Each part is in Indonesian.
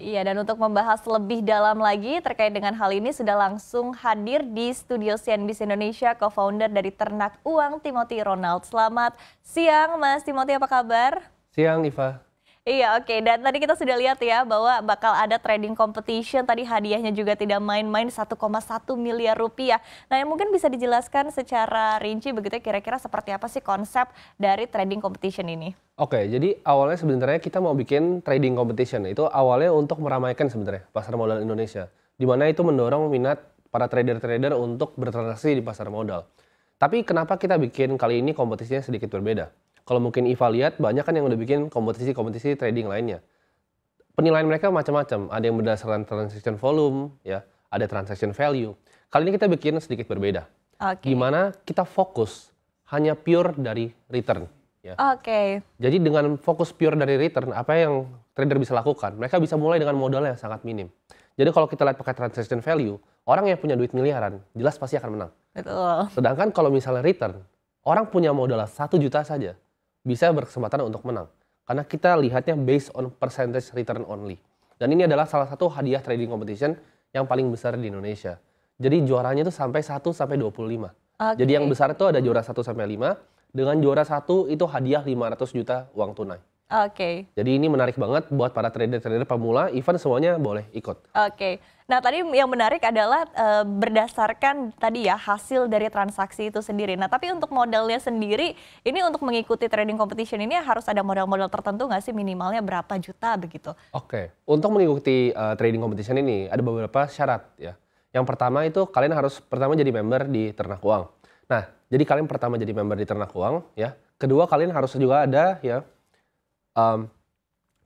Iya, dan untuk membahas lebih dalam lagi terkait dengan hal ini sudah langsung hadir di studio CNBC Indonesia co-founder dari Ternak Uang Timothy Ronald. Selamat siang Mas Timothy, apa kabar? Siang Iva. Iya oke okay. dan tadi kita sudah lihat ya bahwa bakal ada trading competition tadi hadiahnya juga tidak main-main 1,1 miliar rupiah. Nah yang mungkin bisa dijelaskan secara rinci begitu ya, kira-kira seperti apa sih konsep dari trading competition ini? Oke okay, jadi awalnya sebenarnya kita mau bikin trading competition itu awalnya untuk meramaikan sebenarnya pasar modal Indonesia. Dimana itu mendorong minat para trader-trader untuk bertransaksi di pasar modal. Tapi kenapa kita bikin kali ini kompetisinya sedikit berbeda? Kalau mungkin Iva lihat, banyak kan yang udah bikin kompetisi-kompetisi trading lainnya. Penilaian mereka macam-macam. Ada yang berdasarkan transaction volume, ya, ada transaction value. Kali ini kita bikin sedikit berbeda. Okay. Gimana kita fokus hanya pure dari return. Ya. Oke. Okay. Jadi dengan fokus pure dari return, apa yang trader bisa lakukan? Mereka bisa mulai dengan modal yang sangat minim. Jadi kalau kita lihat pakai transaction value, orang yang punya duit miliaran jelas pasti akan menang. Betul. Sedangkan kalau misalnya return, orang punya modal satu juta saja, bisa berkesempatan untuk menang. Karena kita lihatnya based on percentage return only. Dan ini adalah salah satu hadiah trading competition yang paling besar di Indonesia. Jadi juaranya itu sampai 1 sampai 25. Okay. Jadi yang besar itu ada juara 1 sampai 5, dengan juara 1 itu hadiah 500 juta uang tunai. Oke. Okay. Jadi ini menarik banget buat para trader-trader pemula, even semuanya boleh ikut. Oke. Okay. Nah tadi yang menarik adalah e, berdasarkan tadi ya hasil dari transaksi itu sendiri. Nah tapi untuk modalnya sendiri, ini untuk mengikuti trading competition ini harus ada modal-modal tertentu nggak sih minimalnya berapa juta begitu? Oke. Okay. Untuk mengikuti e, trading competition ini ada beberapa syarat ya. Yang pertama itu kalian harus pertama jadi member di Ternak Uang. Nah jadi kalian pertama jadi member di Ternak Uang ya. Kedua kalian harus juga ada ya um,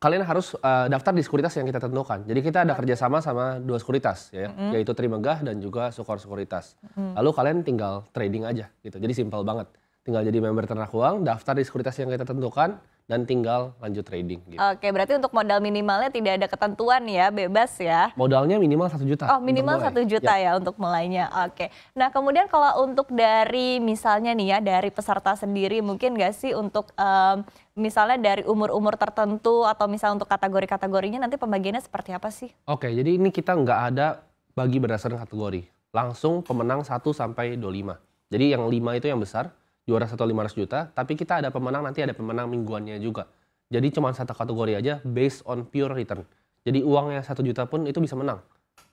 kalian harus uh, daftar di sekuritas yang kita tentukan. Jadi kita ada kerjasama sama dua sekuritas, ya, mm-hmm. yaitu Trimegah dan juga Sukor Sekuritas. Mm-hmm. Lalu kalian tinggal trading aja, gitu. Jadi simpel banget. Tinggal jadi member ternak uang, daftar di sekuritas yang kita tentukan, dan tinggal lanjut trading. Gitu. Oke, berarti untuk modal minimalnya tidak ada ketentuan ya, bebas ya? Modalnya minimal satu juta. Oh, minimal satu juta ya. ya untuk mulainya. Oke. Nah, kemudian kalau untuk dari misalnya nih ya, dari peserta sendiri mungkin nggak sih untuk um, misalnya dari umur-umur tertentu atau misalnya untuk kategori-kategorinya nanti pembagiannya seperti apa sih? Oke, jadi ini kita nggak ada bagi berdasarkan kategori. Langsung pemenang 1 sampai 25. Jadi yang lima itu yang besar, juara satu lima ratus juta, tapi kita ada pemenang nanti ada pemenang mingguannya juga. Jadi cuma satu kategori aja based on pure return. Jadi uangnya satu juta pun itu bisa menang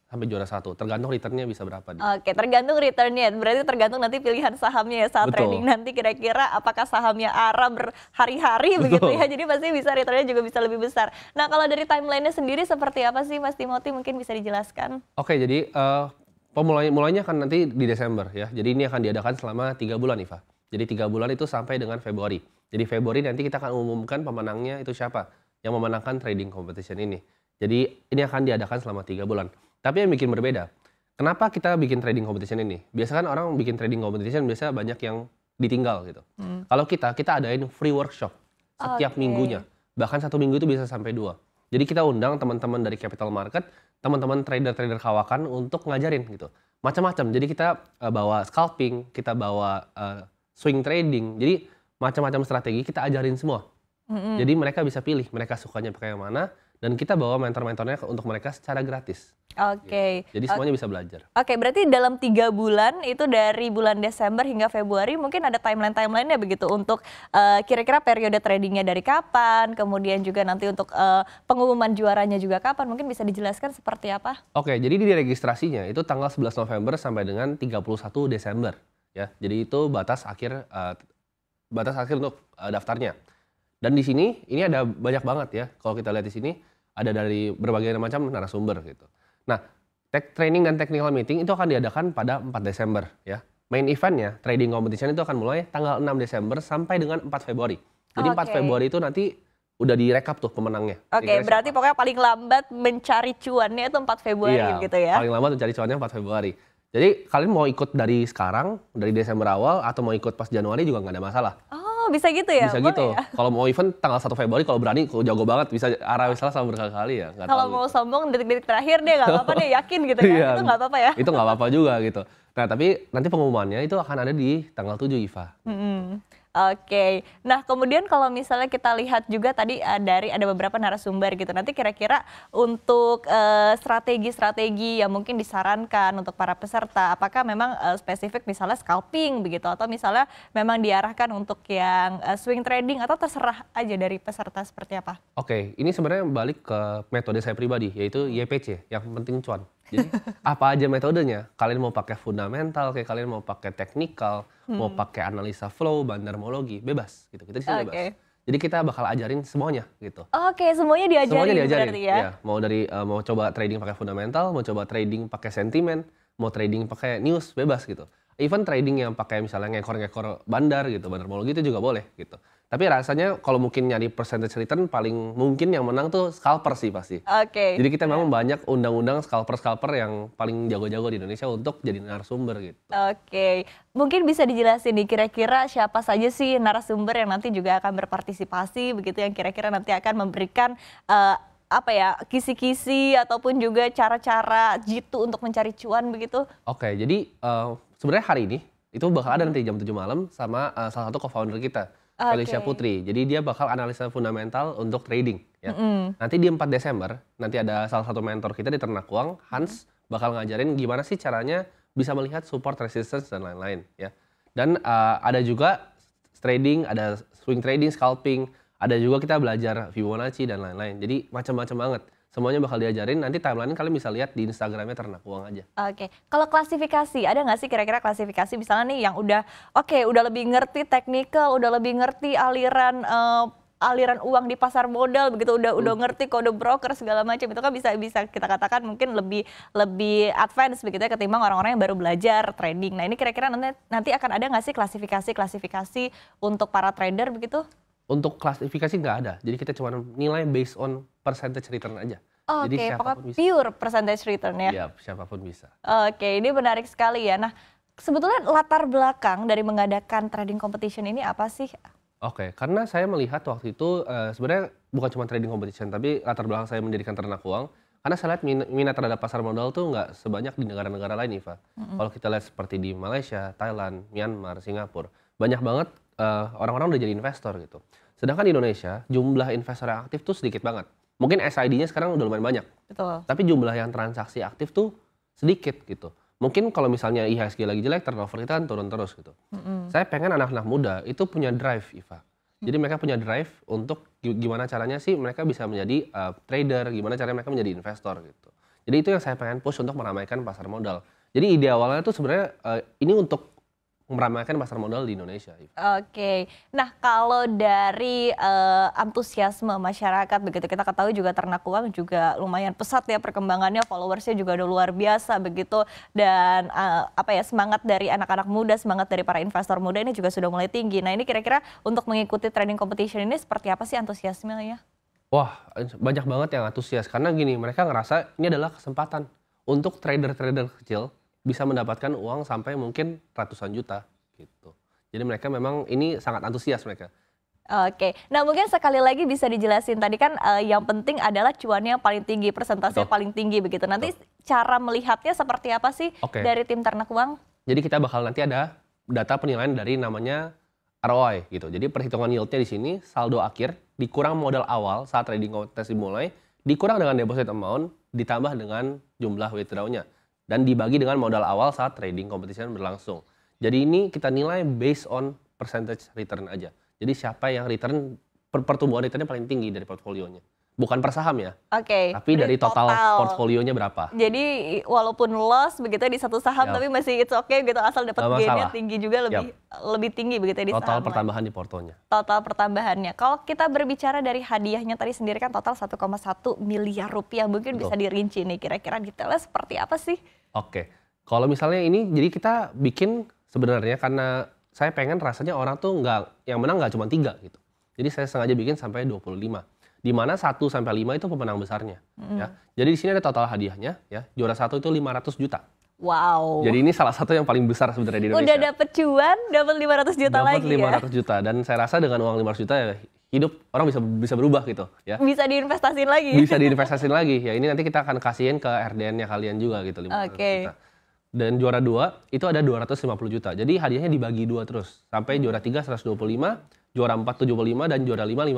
sampai juara satu. Tergantung returnnya bisa berapa. Oke, tergantung returnnya. Berarti tergantung nanti pilihan sahamnya ya saat Betul. trading nanti kira-kira apakah sahamnya arah berhari-hari begitu ya. Jadi pasti bisa returnnya juga bisa lebih besar. Nah kalau dari timelinenya sendiri seperti apa sih Mas Timothy mungkin bisa dijelaskan? Oke, jadi uh, eh, pemulainya mulainya kan nanti di Desember ya. Jadi ini akan diadakan selama tiga bulan Iva. Jadi tiga bulan itu sampai dengan Februari. Jadi Februari nanti kita akan umumkan pemenangnya itu siapa yang memenangkan trading competition ini. Jadi ini akan diadakan selama tiga bulan. Tapi yang bikin berbeda, kenapa kita bikin trading competition ini? Biasanya kan orang bikin trading competition biasa banyak yang ditinggal gitu. Hmm. Kalau kita, kita adain free workshop setiap okay. minggunya. Bahkan satu minggu itu bisa sampai dua. Jadi kita undang teman-teman dari capital market, teman-teman trader-trader kawakan untuk ngajarin gitu. Macam-macam. Jadi kita eh, bawa scalping, kita bawa eh, swing trading. Jadi macam-macam strategi kita ajarin semua. Mm-hmm. Jadi mereka bisa pilih mereka sukanya pakai yang mana dan kita bawa mentor-mentornya untuk mereka secara gratis. Oke. Okay. Gitu. Ya. Jadi semuanya okay. bisa belajar. Oke, okay, berarti dalam tiga bulan itu dari bulan Desember hingga Februari mungkin ada timeline timelinenya begitu untuk uh, kira-kira periode tradingnya dari kapan, kemudian juga nanti untuk uh, pengumuman juaranya juga kapan, mungkin bisa dijelaskan seperti apa? Oke, okay, jadi di registrasinya itu tanggal 11 November sampai dengan 31 Desember ya. Jadi itu batas akhir uh, batas akhir untuk uh, daftarnya. Dan di sini ini ada banyak banget ya. Kalau kita lihat di sini ada dari berbagai macam narasumber gitu. Nah, tech training dan technical meeting itu akan diadakan pada 4 Desember ya. Main eventnya trading competition itu akan mulai tanggal 6 Desember sampai dengan 4 Februari. Jadi okay. 4 Februari itu nanti udah direkap tuh pemenangnya. Oke, okay, berarti pokoknya paling lambat mencari cuannya itu 4 Februari iya, gitu ya. paling lambat mencari cuannya 4 Februari. Jadi kalian mau ikut dari sekarang, dari Desember awal, atau mau ikut pas Januari juga nggak ada masalah. Oh bisa gitu ya? Bisa gitu. Boleh gitu. Ya? Kalau mau event tanggal 1 Februari, kalau berani, kalau jago banget, bisa arah salah sama berkali-kali ya. kalau mau gitu. sombong detik-detik terakhir deh, nggak apa-apa deh, yakin gitu kan? Iya. itu nggak apa-apa ya? Itu nggak apa-apa juga gitu. Nah tapi nanti pengumumannya itu akan ada di tanggal 7 Iva. Mm -hmm. Oke. Nah, kemudian kalau misalnya kita lihat juga tadi uh, dari ada beberapa narasumber gitu. Nanti kira-kira untuk eh, strategi-strategi uh, yang mungkin disarankan untuk para peserta, apakah memang uh, spesifik misalnya scalping begitu atau misalnya memang diarahkan untuk yang uh, swing trading atau terserah aja dari peserta seperti apa? Oke, ini sebenarnya balik ke metode saya pribadi yaitu YPC, yang penting cuan. Jadi apa aja metodenya? Kalian mau pakai fundamental, kayak kalian mau pakai teknikal, hmm. mau pakai analisa flow, bandarmologi, bebas gitu. Kita sih okay. bebas. Jadi kita bakal ajarin semuanya gitu. Oke, okay, semuanya diajarin. Semuanya diajarin. ya? ya. Mau dari uh, mau coba trading pakai fundamental, mau coba trading pakai sentimen, mau trading pakai news, bebas gitu even trading yang pakai misalnya ngekor-ngekor bandar gitu, bandar mall gitu juga boleh gitu. Tapi rasanya kalau mungkin nyari percentage return paling mungkin yang menang tuh scalper sih pasti. Oke. Okay. Jadi kita memang banyak undang-undang scalper-scalper yang paling jago-jago di Indonesia untuk jadi narasumber gitu. Oke. Okay. Mungkin bisa dijelasin nih kira-kira siapa saja sih narasumber yang nanti juga akan berpartisipasi begitu yang kira-kira nanti akan memberikan uh, apa ya kisi-kisi ataupun juga cara-cara jitu untuk mencari cuan begitu? Oke, okay, jadi uh, sebenarnya hari ini itu bakal ada nanti jam 7 malam sama uh, salah satu co-founder kita. Okay. Felicia Putri. Jadi dia bakal analisa fundamental untuk trading ya. Mm -hmm. Nanti di 4 Desember nanti ada salah satu mentor kita di Ternak Uang, Hans bakal ngajarin gimana sih caranya bisa melihat support resistance dan lain-lain ya. Dan uh, ada juga trading, ada swing trading, scalping, ada juga kita belajar Fibonacci dan lain-lain. Jadi macam-macam banget semuanya bakal diajarin. Nanti timeline kalian bisa lihat di Instagramnya ternak uang aja. Oke, okay. kalau klasifikasi ada nggak sih kira-kira klasifikasi misalnya nih yang udah oke okay, udah lebih ngerti teknikal, udah lebih ngerti aliran uh, aliran uang di pasar modal begitu udah udah hmm. ngerti kode broker segala macam itu kan bisa bisa kita katakan mungkin lebih lebih advance begitu ya ketimbang orang-orang yang baru belajar trading. Nah ini kira-kira nanti nanti akan ada nggak sih klasifikasi klasifikasi untuk para trader begitu? untuk klasifikasi nggak ada. Jadi kita cuma nilai based on percentage return aja. Oh, Jadi okay. pokoknya bisa. Pure percentage return ya. Iya, siapapun bisa. Oke, okay, ini menarik sekali ya. Nah, sebetulnya latar belakang dari mengadakan trading competition ini apa sih? Oke, okay, karena saya melihat waktu itu uh, sebenarnya bukan cuma trading competition, tapi latar belakang saya mendirikan ternak uang. Karena saya lihat minat terhadap pasar modal tuh nggak sebanyak di negara-negara lain, Iva. Mm -hmm. Kalau kita lihat seperti di Malaysia, Thailand, Myanmar, Singapura, banyak banget orang eh, orang-orang udah jadi investor gitu. Sedangkan di Indonesia jumlah investor yang aktif tuh sedikit banget. Mungkin SID-nya sekarang udah lumayan banyak. Betul. Tapi jumlah yang transaksi aktif tuh sedikit gitu. Mungkin kalau misalnya IHSG lagi jelek, turnover kita kan turun terus gitu. Mm-hmm. Saya pengen anak-anak muda itu punya drive, Iva. Jadi mm. mereka punya drive untuk gimana caranya sih mereka bisa menjadi uh, trader, gimana caranya mereka menjadi investor gitu. Jadi itu yang saya pengen push untuk meramaikan pasar modal. Jadi ide awalnya itu sebenarnya uh, ini untuk meramaikan pasar modal di Indonesia. Oke, okay. nah kalau dari uh, antusiasme masyarakat begitu kita ketahui juga ternak uang juga lumayan pesat ya perkembangannya, followersnya juga udah luar biasa begitu dan uh, apa ya semangat dari anak-anak muda, semangat dari para investor muda ini juga sudah mulai tinggi. Nah ini kira-kira untuk mengikuti trading competition ini seperti apa sih antusiasme ya? Wah banyak banget yang antusias karena gini mereka ngerasa ini adalah kesempatan untuk trader-trader kecil bisa mendapatkan uang sampai mungkin ratusan juta gitu. Jadi mereka memang ini sangat antusias mereka. Oke, nah mungkin sekali lagi bisa dijelasin tadi kan uh, yang penting adalah cuannya paling tinggi, persentasenya paling tinggi begitu. Nanti Betul. cara melihatnya seperti apa sih okay. dari tim ternak uang? Jadi kita bakal nanti ada data penilaian dari namanya ROI gitu. Jadi perhitungan yieldnya di sini saldo akhir dikurang modal awal saat trading tes dimulai, dikurang dengan deposit amount, ditambah dengan jumlah withdrawnya dan dibagi dengan modal awal saat trading competition berlangsung. Jadi ini kita nilai based on percentage return aja. Jadi siapa yang return pertumbuhan returnnya paling tinggi dari portfolionya bukan per saham ya. Oke. Okay. Tapi dari total, total portfolionya berapa? Jadi walaupun loss begitu di satu saham yep. Ya. tapi masih it's okay gitu asal dapat gainnya tinggi juga lebih yep. Ya. lebih tinggi begitu di total saham. Total pertambahan di portonya. Total pertambahannya. Kalau kita berbicara dari hadiahnya tadi sendiri kan total 1,1 miliar rupiah. Mungkin Betul. bisa dirinci nih kira-kira detailnya seperti apa sih? Oke. Okay. Kalau misalnya ini jadi kita bikin sebenarnya karena saya pengen rasanya orang tuh nggak yang menang nggak cuma tiga gitu. Jadi saya sengaja bikin sampai 25 di mana 1 sampai 5 itu pemenang besarnya mm. ya. Jadi di sini ada total hadiahnya ya. Juara satu itu 500 juta. Wow. Jadi ini salah satu yang paling besar sebenarnya di Indonesia. Udah dapet cuan, dapat 500 juta dapet lagi 500 ya. juta dan saya rasa dengan uang 500 juta ya hidup orang bisa bisa berubah gitu ya. Bisa diinvestasikan lagi. Bisa diinvestasikan lagi. Ya ini nanti kita akan kasihin ke RDN-nya kalian juga gitu 500 okay. juta. Dan juara dua itu ada 250 juta. Jadi hadiahnya dibagi dua terus. Sampai juara 3 125, juara 4 75 dan juara lima 50.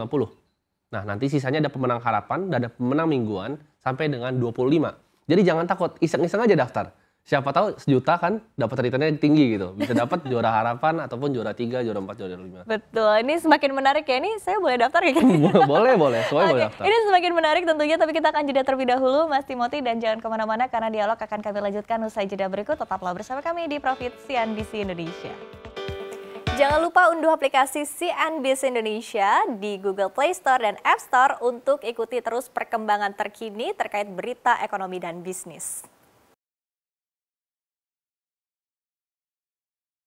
Nah, nanti sisanya ada pemenang harapan dan ada pemenang mingguan sampai dengan 25. Jadi jangan takut, iseng-iseng aja daftar. Siapa tahu sejuta kan dapat returnnya tinggi gitu. Bisa dapat juara harapan ataupun juara 3, juara 4, juara 5. Betul. Ini semakin menarik ya. Ini saya boleh daftar ya? Kan? boleh, boleh. Soalnya okay. boleh daftar. Ini semakin menarik tentunya, tapi kita akan jeda terlebih dahulu Mas Timoti dan jangan kemana-mana karena dialog akan kami lanjutkan usai jeda berikut. Tetaplah bersama kami di Profit CNBC Indonesia. Jangan lupa unduh aplikasi CNBC Indonesia di Google Play Store dan App Store untuk ikuti terus perkembangan terkini terkait berita ekonomi dan bisnis.